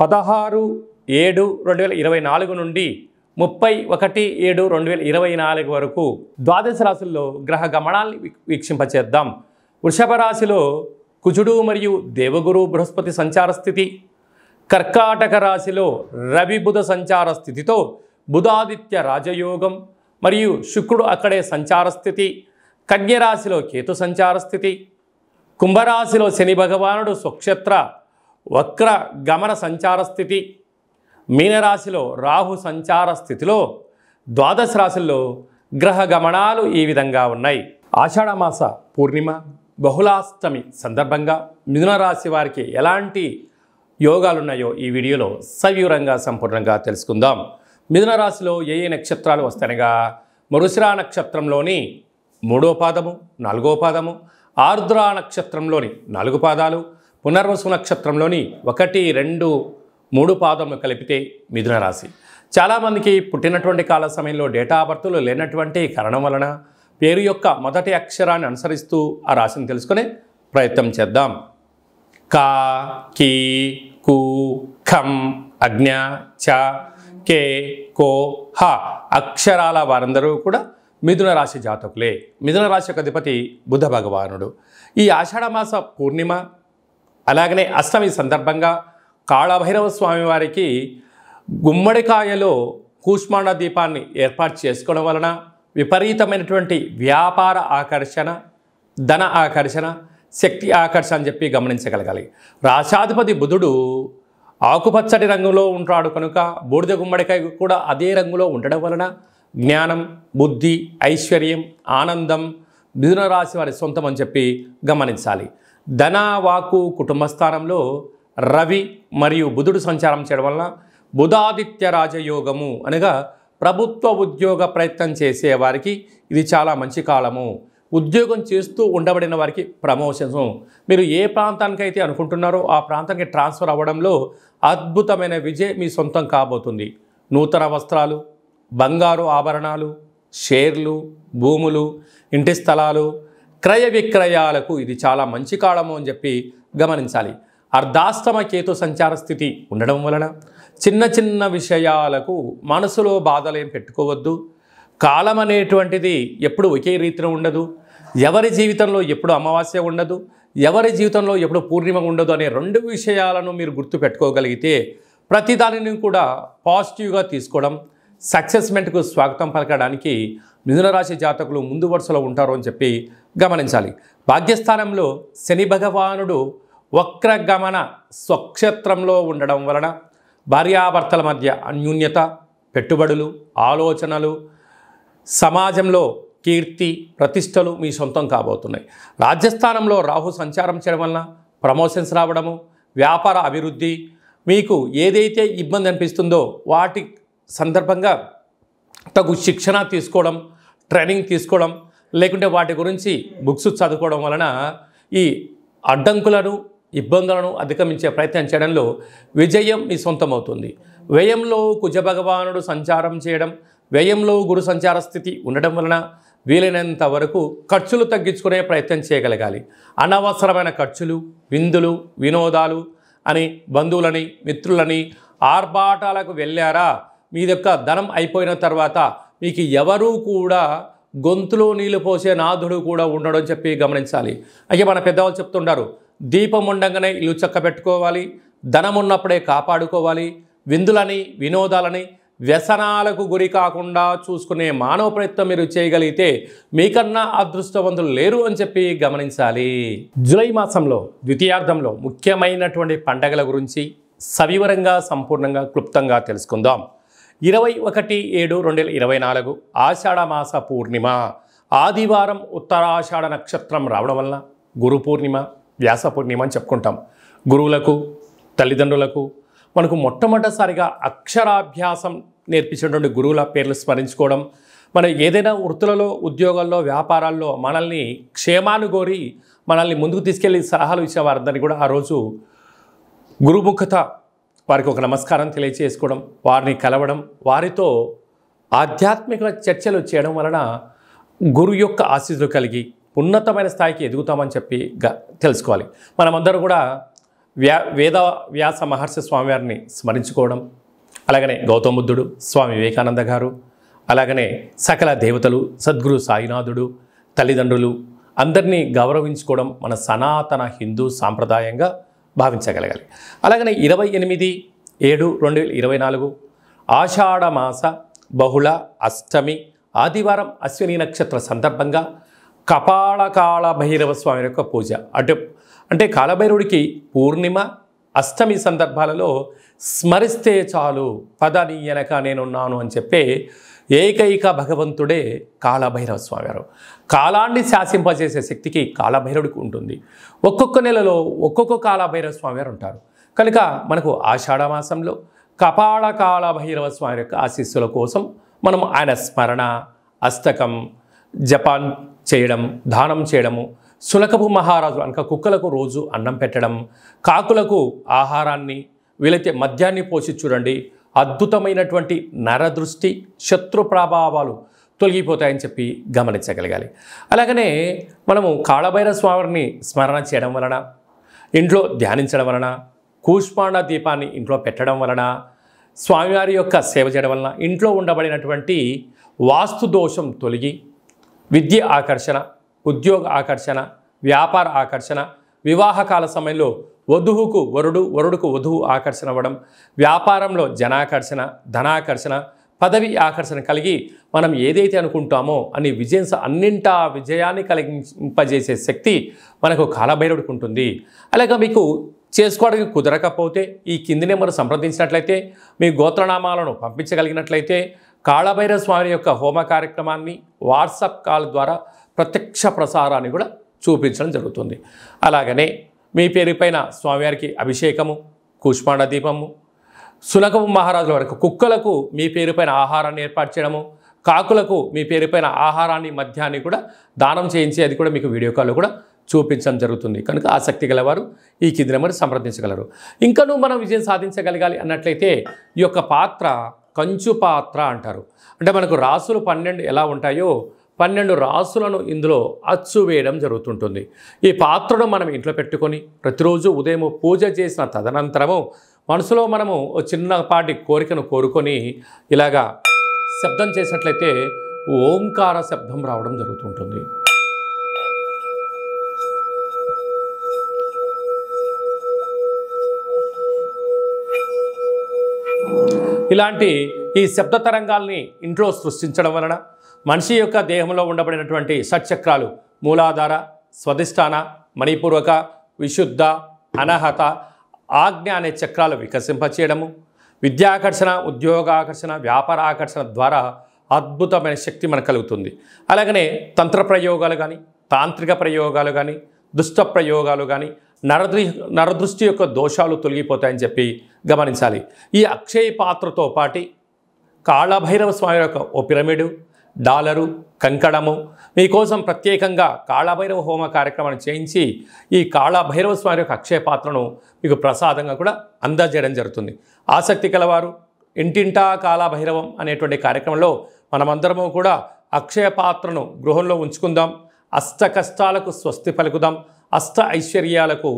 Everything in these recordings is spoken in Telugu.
పదహారు ఏడు రెండు వేల ఇరవై నాలుగు నుండి ముప్పై ఒకటి ఏడు రెండు వేల ఇరవై నాలుగు వరకు ద్వాదశ రాశుల్లో గ్రహ గమనాల్ని వీక్షింపచేద్దాం వృషభ రాశిలో కుజుడు మరియు దేవగురు బృహస్పతి సంచార స్థితి కర్కాటక రాశిలో రవి బుధ సంచార స్థితితో బుధాదిత్య రాజయోగం మరియు శుక్రుడు అక్కడే సంచార స్థితి కన్యరాశిలో కేతు సంచార స్థితి కుంభరాశిలో శని భగవానుడు స్వక్షేత్ర వక్ర గమన సంచార స్థితి మీనరాశిలో రాహు సంచార స్థితిలో ద్వాదశ రాశుల్లో గ్రహ గమనాలు ఈ విధంగా ఉన్నాయి ఆషాఢమాస పూర్ణిమ బహుళాష్టమి సందర్భంగా మిథున రాశి వారికి ఎలాంటి యోగాలున్నాయో ఈ వీడియోలో సవివరంగా సంపూర్ణంగా తెలుసుకుందాం మిథున రాశిలో ఏ ఏ నక్షత్రాలు వస్తాయనగా మరుసిరా నక్షత్రంలోని మూడో పాదము నాలుగో పాదము ఆర్ద్రా నక్షత్రంలోని నాలుగు పాదాలు పునర్వసు నక్షత్రంలోని ఒకటి రెండు మూడు పాదములు కలిపితే మిథున రాశి చాలామందికి పుట్టినటువంటి కాల సమయంలో డేటా బర్త్లు లేనటువంటి కారణం వలన పేరు యొక్క మొదటి అక్షరాన్ని అనుసరిస్తూ ఆ రాశిని తెలుసుకునే ప్రయత్నం చేద్దాం కా కీ కు ఖం అజ్ఞ చ కే కో హ అక్షరాల వారందరూ కూడా మిథున రాశి జాతకులే మిథున రాశి యొక్క అధిపతి బుధ భగవానుడు ఈ ఆషాఢమాస పూర్ణిమ అలాగనే అష్టమి సందర్భంగా కాళభైరవ స్వామివారికి గుమ్మడికాయలో కూష్మాండ దీపాన్ని ఏర్పాటు చేసుకోవడం వలన విపరీతమైనటువంటి వ్యాపార ఆకర్షణ ధన ఆకర్షణ శక్తి ఆకర్షణ అని చెప్పి గమనించగలగాలి రాశాధిపతి బుధుడు ఆకుపచ్చటి రంగులో ఉంటాడు కనుక బూడిద గుమ్మడికాయ కూడా అదే రంగులో ఉండడం వలన జ్ఞానం బుద్ధి ఐశ్వర్యం ఆనందం మిథున రాశి వారి సొంతం అని చెప్పి గమనించాలి కుటుంబ స్థానంలో రవి మరియు బుధుడు సంచారం చేయడం వలన బుధాదిత్య రాజయోగము అనగా ప్రభుత్వ ఉద్యోగ ప్రయత్నం చేసే వారికి ఇది చాలా మంచి కాలము ఉద్యోగం చేస్తూ ఉండబడిన వారికి ప్రమోషన్స్ మీరు ఏ ప్రాంతానికైతే అనుకుంటున్నారో ఆ ప్రాంతానికి ట్రాన్స్ఫర్ అవ్వడంలో అద్భుతమైన విజయం మీ సొంతం కాబోతుంది నూతన వస్త్రాలు బంగారు ఆభరణాలు షేర్లు భూములు ఇంటి స్థలాలు క్రయ విక్రయాలకు ఇది చాలా మంచి కాలము అని చెప్పి గమనించాలి అర్ధాస్తమ కేతు సంచార స్థితి ఉండడం వలన చిన్న చిన్న విషయాలకు మనసులో బాధలేం పెట్టుకోవద్దు కాలం అనేటువంటిది ఎప్పుడు ఒకే రీతిలో ఉండదు ఎవరి జీవితంలో ఎప్పుడు అమావాస్య ఉండదు ఎవరి జీవితంలో ఎప్పుడు పూర్ణిమ ఉండదు అనే రెండు విషయాలను మీరు గుర్తు పెట్టుకోగలిగితే ప్రతి దానిని కూడా పాజిటివ్గా తీసుకోవడం సక్సెస్మెంట్కు స్వాగతం పలకడానికి మిథునరాశి జాతకులు ముందు వరుసలో ఉంటారు అని చెప్పి గమనించాలి భాగ్యస్థానంలో శని భగవానుడు వక్రగమన స్వక్షేత్రంలో ఉండడం వలన భార్యాభర్తల మధ్య అన్యూన్యత పెట్టుబడులు ఆలోచనలు సమాజంలో కీర్తి ప్రతిష్టలు మీ సొంతం కాబోతున్నాయి రాజస్థానంలో రాహు సంచారం చేయడం వలన ప్రమోషన్స్ రావడము వ్యాపార అభివృద్ధి మీకు ఏదైతే ఇబ్బంది అనిపిస్తుందో వాటి సందర్భంగా తగు శిక్షణ తీసుకోవడం ట్రైనింగ్ తీసుకోవడం లేకుంటే వాటి గురించి బుక్స్ చదువుకోవడం వలన ఈ అడ్డంకులను ఇబ్బందులను అధిగమించే ప్రయత్నం చేయడంలో విజయం మీ సొంతమవుతుంది వ్యయంలో కుజభగవానుడు సంచారం చేయడం వ్యయంలో గురు సంచార స్థితి ఉండడం వలన వీలైనంత వరకు ఖర్చులు తగ్గించుకునే ప్రయత్నం చేయగలగాలి అనవసరమైన ఖర్చులు విందులు వినోదాలు అని బంధువులని మిత్రులని ఆర్భాటాలకు వెళ్ళారా మీ యొక్క ధనం అయిపోయిన తర్వాత మీకు ఎవరూ కూడా గొంతులో నీళ్లు పోసే నాథుడు కూడా ఉండడం చెప్పి గమనించాలి అయ్యే మన పెద్దవాళ్ళు చెప్తుంటారు దీపం ఉండగానే ఇల్లు చక్క పెట్టుకోవాలి ధనం ఉన్నప్పుడే కాపాడుకోవాలి విందులని వినోదాలని వ్యసనాలకు గురి కాకుండా చూసుకునే మానవ ప్రయత్నం మీరు చేయగలిగితే మీకన్నా అదృష్టవంతులు లేరు అని చెప్పి గమనించాలి జూలై మాసంలో ద్వితీయార్థంలో ముఖ్యమైనటువంటి పండగల గురించి సవివరంగా సంపూర్ణంగా క్లుప్తంగా తెలుసుకుందాం ఇరవై ఒకటి ఏడు రెండు వేల ఇరవై నాలుగు ఆషాఢమాస పూర్ణిమ ఆదివారం ఉత్తరాషాఢ నక్షత్రం రావడం వల్ల గురు పూర్ణిమ వ్యాస పూర్ణిమ అని చెప్పుకుంటాం గురువులకు తల్లిదండ్రులకు మనకు మొట్టమొదటిసారిగా అక్షరాభ్యాసం నేర్పించినటువంటి గురువుల పేర్లు స్మరించుకోవడం మన ఏదైనా వృత్తులలో ఉద్యోగాల్లో వ్యాపారాల్లో మనల్ని క్షేమాను కోరి మనల్ని ముందుకు తీసుకెళ్లి సలహాలు ఇచ్చేవారందరినీ కూడా ఆ రోజు గురుముఖత వారికి ఒక నమస్కారం తెలియచేసుకోవడం వారిని కలవడం వారితో ఆధ్యాత్మిక చర్చలు చేయడం వలన గురు యొక్క ఆశీస్సులు కలిగి ఉన్నతమైన స్థాయికి ఎదుగుతామని చెప్పి తెలుసుకోవాలి మనమందరూ కూడా వ్యా వేద వ్యాస మహర్షి స్వామివారిని స్మరించుకోవడం అలాగనే గౌతమ బుద్ధుడు స్వామి వివేకానంద గారు అలాగనే సకల దేవతలు సద్గురు సాయినాథుడు తల్లిదండ్రులు అందరినీ గౌరవించుకోవడం మన సనాతన హిందూ సాంప్రదాయంగా భావించగలగాలి అలాగనే ఇరవై ఎనిమిది ఏడు రెండు వేల ఇరవై నాలుగు ఆషాఢమాస బహుళ అష్టమి ఆదివారం అశ్విని నక్షత్ర సందర్భంగా కపాళకాళ భైరవ స్వామి యొక్క పూజ అంటే అంటే కాలభైరుడికి పూర్ణిమ అష్టమి సందర్భాలలో స్మరిస్తే చాలు పద నీయనక నేనున్నాను అని చెప్పే ఏకైక భగవంతుడే కాలభైరవ స్వామి కాలాన్ని శాసింపజేసే శక్తికి కాళభైరవుడికి ఉంటుంది ఒక్కొక్క నెలలో ఒక్కొక్క కాలభైరవ స్వామి గారు ఉంటారు కనుక మనకు మాసంలో కపాళ భైరవ స్వామి యొక్క ఆశీస్సుల కోసం మనం ఆయన స్మరణ అస్తకం జపాన్ చేయడం దానం చేయడము సులకపు మహారాజు అనక కుక్కలకు రోజు అన్నం పెట్టడం కాకులకు ఆహారాన్ని వీలైతే మద్యాన్ని పోషి చూడండి అద్భుతమైనటువంటి నరదృష్టి శత్రు ప్రభావాలు తొలగిపోతాయని చెప్పి గమనించగలగాలి అలాగనే మనము కాళభైర స్వామిని స్మరణ చేయడం వలన ఇంట్లో ధ్యానించడం వలన కూష్మాండ దీపాన్ని ఇంట్లో పెట్టడం వలన స్వామివారి యొక్క సేవ చేయడం వలన ఇంట్లో ఉండబడినటువంటి వాస్తు దోషం తొలగి విద్య ఆకర్షణ ఉద్యోగ ఆకర్షణ వ్యాపార ఆకర్షణ వివాహకాల సమయంలో వధువుకు వరుడు వరుడుకు వధువు ఆకర్షణ అవ్వడం వ్యాపారంలో జనాకర్షణ ధనాకర్షణ పదవి ఆకర్షణ కలిగి మనం ఏదైతే అనుకుంటామో అని విజయం అన్నింటా విజయాన్ని కలిగింపజేసే శక్తి మనకు కాలభైరవుడికి ఉంటుంది అలాగే మీకు చేసుకోవడానికి కుదరకపోతే ఈ కింది నెంబర్ సంప్రదించినట్లయితే మీ గోత్రనామాలను పంపించగలిగినట్లయితే కాళభైరవ స్వామి యొక్క హోమ కార్యక్రమాన్ని వాట్సాప్ కాల్ ద్వారా ప్రత్యక్ష ప్రసారాన్ని కూడా చూపించడం జరుగుతుంది అలాగనే మీ పేరుపైన స్వామివారికి అభిషేకము కూష్మాండ దీపము సునకము మహారాజుల వరకు కుక్కలకు మీ పేరుపైన ఆహారాన్ని ఏర్పాటు చేయడము కాకులకు మీ పేరుపైన ఆహారాన్ని మధ్యాన్ని కూడా దానం చేయించి అది కూడా మీకు వీడియో కాల్లో కూడా చూపించడం జరుగుతుంది కనుక ఆసక్తి గలవారు ఈ కింద సంప్రదించగలరు ఇంకనూ మనం విజయం సాధించగలగాలి అన్నట్లయితే ఈ యొక్క పాత్ర కంచు పాత్ర అంటారు అంటే మనకు రాసులు పన్నెండు ఎలా ఉంటాయో పన్నెండు రాసులను ఇందులో అచ్చు వేయడం జరుగుతుంటుంది ఈ పాత్రను మనం ఇంట్లో పెట్టుకొని ప్రతిరోజు ఉదయం పూజ చేసిన తదనంతరము మనసులో మనము చిన్నపాటి కోరికను కోరుకొని ఇలాగా శబ్దం చేసినట్లయితే ఓంకార శబ్దం రావడం జరుగుతుంటుంది ఇలాంటి ఈ శబ్ద తరంగాల్ని ఇంట్లో సృష్టించడం వలన మనిషి యొక్క దేహంలో ఉండబడినటువంటి షట్చక్రాలు మూలాధార స్వధిష్టాన మణిపూర్వక విశుద్ధ అనహత ఆజ్ఞ అనే చక్రాలు వికసింపచేయడము విద్యాకర్షణ ఉద్యోగాకర్షణ వ్యాపార ఆకర్షణ ద్వారా అద్భుతమైన శక్తి మనకు కలుగుతుంది అలాగనే తంత్ర ప్రయోగాలు కానీ తాంత్రిక ప్రయోగాలు కానీ దుష్ట ప్రయోగాలు కానీ నరదృ నరదృష్టి యొక్క దోషాలు తొలగిపోతాయని చెప్పి గమనించాలి ఈ అక్షయ పాత్రతో పాటి కాళభైరవ స్వామి యొక్క ఓ పిరమిడు డాలరు కంకణము మీకోసం ప్రత్యేకంగా కాళభైరవ హోమ కార్యక్రమాన్ని చేయించి ఈ కాళభైరవ స్వామి యొక్క అక్షయ పాత్రను మీకు ప్రసాదంగా కూడా అందజేయడం జరుగుతుంది ఆసక్తి కలవారు ఇంటింటా కాళభైరవం అనేటువంటి కార్యక్రమంలో మనమందరము కూడా అక్షయ పాత్రను గృహంలో ఉంచుకుందాం అష్ట కష్టాలకు స్వస్తి పలుకుదాం అష్ట ఐశ్వర్యాలకు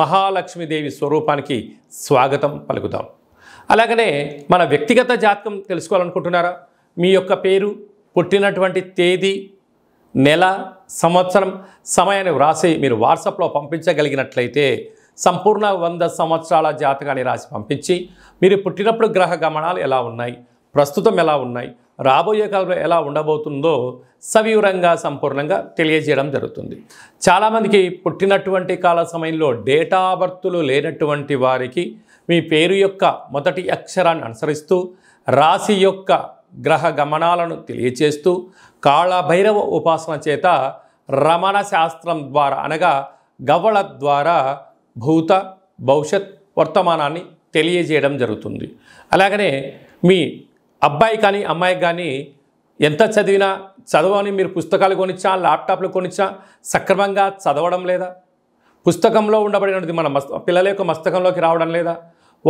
మహాలక్ష్మీదేవి స్వరూపానికి స్వాగతం పలుకుదాం అలాగనే మన వ్యక్తిగత జాతకం తెలుసుకోవాలనుకుంటున్నారా మీ యొక్క పేరు పుట్టినటువంటి తేదీ నెల సంవత్సరం సమయాన్ని వ్రాసి మీరు వాట్సాప్లో పంపించగలిగినట్లయితే సంపూర్ణ వంద సంవత్సరాల జాతకాన్ని రాసి పంపించి మీరు పుట్టినప్పుడు గ్రహ గమనాలు ఎలా ఉన్నాయి ప్రస్తుతం ఎలా ఉన్నాయి రాబోయే కాలంలో ఎలా ఉండబోతుందో సవివరంగా సంపూర్ణంగా తెలియజేయడం జరుగుతుంది చాలామందికి పుట్టినటువంటి కాల సమయంలో డేటా బర్తులు లేనటువంటి వారికి మీ పేరు యొక్క మొదటి అక్షరాన్ని అనుసరిస్తూ రాశి యొక్క గ్రహ గమనాలను తెలియచేస్తూ కాళభైరవ ఉపాసన చేత రమణ శాస్త్రం ద్వారా అనగా గవళ ద్వారా భూత భవిష్యత్ వర్తమానాన్ని తెలియజేయడం జరుగుతుంది అలాగనే మీ అబ్బాయి కానీ అమ్మాయి కానీ ఎంత చదివినా చదవని మీరు పుస్తకాలు కొనిచ్చా ల్యాప్టాప్లు కొనిచ్చా సక్రమంగా చదవడం లేదా పుస్తకంలో ఉండబడినది మన మస్త పిల్లల యొక్క మస్తకంలోకి రావడం లేదా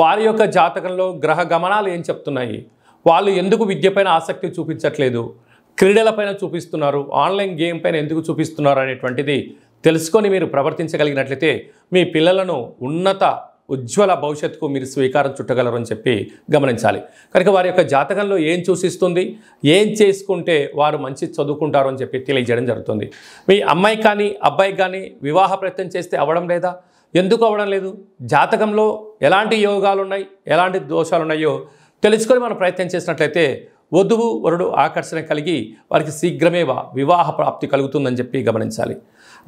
వారి యొక్క జాతకంలో గ్రహ గమనాలు ఏం చెప్తున్నాయి వాళ్ళు ఎందుకు విద్యపైన ఆసక్తి చూపించట్లేదు క్రీడలపైన చూపిస్తున్నారు ఆన్లైన్ గేమ్ పైన ఎందుకు చూపిస్తున్నారు అనేటువంటిది తెలుసుకొని మీరు ప్రవర్తించగలిగినట్లయితే మీ పిల్లలను ఉన్నత ఉజ్వల భవిష్యత్తుకు మీరు స్వీకారం చుట్టగలరు అని చెప్పి గమనించాలి కనుక వారి యొక్క జాతకంలో ఏం చూసిస్తుంది ఏం చేసుకుంటే వారు మంచి చదువుకుంటారు అని చెప్పి తెలియజేయడం జరుగుతుంది మీ అమ్మాయి కానీ అబ్బాయి కానీ వివాహ ప్రయత్నం చేస్తే అవ్వడం లేదా ఎందుకు అవ్వడం లేదు జాతకంలో ఎలాంటి యోగాలు ఉన్నాయి ఎలాంటి దోషాలు ఉన్నాయో తెలుసుకొని మనం ప్రయత్నం చేసినట్లయితే వధువు వరుడు ఆకర్షణ కలిగి వారికి శీఘ్రమే వివాహ ప్రాప్తి కలుగుతుందని చెప్పి గమనించాలి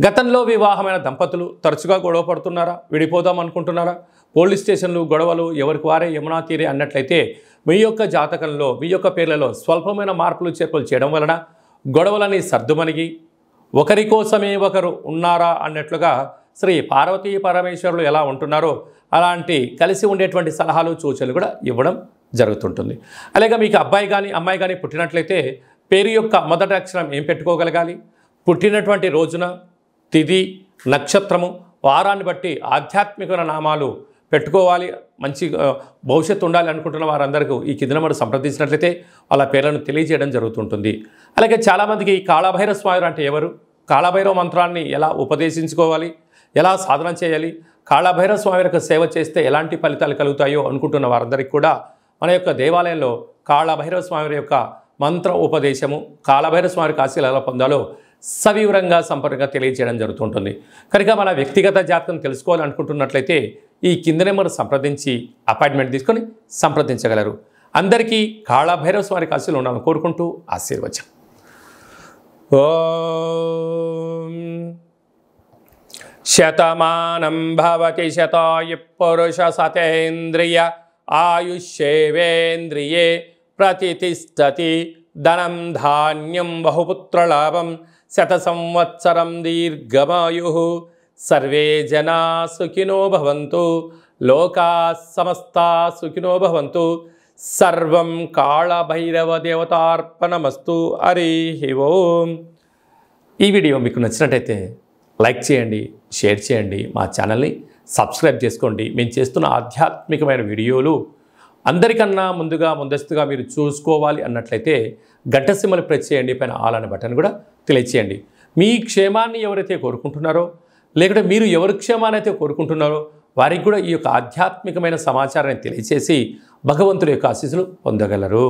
గతంలో వివాహమైన దంపతులు తరచుగా గొడవ పడుతున్నారా విడిపోదాం అనుకుంటున్నారా పోలీస్ స్టేషన్లు గొడవలు ఎవరికి వారే యమునా తీరే అన్నట్లయితే మీ యొక్క జాతకంలో మీ యొక్క పేర్లలో స్వల్పమైన మార్పులు చేర్పులు చేయడం వలన గొడవలని సర్దుమణిగి ఒకరి కోసమే ఒకరు ఉన్నారా అన్నట్లుగా శ్రీ పార్వతీ పరమేశ్వరులు ఎలా ఉంటున్నారో అలాంటి కలిసి ఉండేటువంటి సలహాలు సూచనలు కూడా ఇవ్వడం జరుగుతుంటుంది అలాగే మీకు అబ్బాయి కానీ అమ్మాయి కానీ పుట్టినట్లయితే పేరు యొక్క మొదటి అక్షరం ఏం పెట్టుకోగలగాలి పుట్టినటువంటి రోజున తిథి నక్షత్రము వారాన్ని బట్టి ఆధ్యాత్మిక నామాలు పెట్టుకోవాలి మంచి భవిష్యత్తు ఉండాలి అనుకుంటున్న వారందరికీ ఈ కిందనమడు సంప్రదించినట్లయితే వాళ్ళ పేర్లను తెలియజేయడం జరుగుతుంటుంది అలాగే చాలామందికి ఈ కాళభైర స్వామి అంటే ఎవరు కాళభైరవ మంత్రాన్ని ఎలా ఉపదేశించుకోవాలి ఎలా సాధన చేయాలి కాళభైరవ స్వామి యొక్క సేవ చేస్తే ఎలాంటి ఫలితాలు కలుగుతాయో అనుకుంటున్న వారందరికీ కూడా మన యొక్క దేవాలయంలో కాళభైరవ స్వామి యొక్క మంత్ర ఉపదేశము కాళభైరవ స్వామి ఆశీలు ఎలా పొందాలో సవివరంగా సంపూర్ణంగా తెలియజేయడం జరుగుతుంటుంది కనుక మన వ్యక్తిగత జాతకం తెలుసుకోవాలనుకుంటున్నట్లయితే ఈ కింద నెంబర్ సంప్రదించి అపాయింట్మెంట్ తీసుకొని సంప్రదించగలరు అందరికీ కాళభైరవ స్వామి కాశీలు ఉండాలని కోరుకుంటూ ఆశీర్వచం శతమానం భవతి శతాయు పురుష సతేంద్రియ ఆయుష్యేవేంద్రియే ప్రతిష్టతి ధనం ధాన్యం బహుపుత్రలాభం శత సంవత్సరం దీర్ఘమాయు సర్వే జనా సుఖినో లోకా సమస్త సుఖినో సర్వం కాళభైరవ దేవతార్పణమస్తు హరి ఓం ఈ వీడియో మీకు నచ్చినట్టయితే లైక్ చేయండి షేర్ చేయండి మా ఛానల్ని సబ్స్క్రైబ్ చేసుకోండి మేము చేస్తున్న ఆధ్యాత్మికమైన వీడియోలు అందరికన్నా ముందుగా ముందస్తుగా మీరు చూసుకోవాలి అన్నట్లయితే గడ్డ సిమ్మలు ప్రెస్ చేయండి పైన ఆల్ అనే బటన్ కూడా తెలియచేయండి మీ క్షేమాన్ని ఎవరైతే కోరుకుంటున్నారో లేకుంటే మీరు ఎవరి క్షేమాన్ని అయితే కోరుకుంటున్నారో వారికి కూడా ఈ యొక్క ఆధ్యాత్మికమైన సమాచారాన్ని తెలియచేసి భగవంతుడి యొక్క ఆశీస్సులు పొందగలరు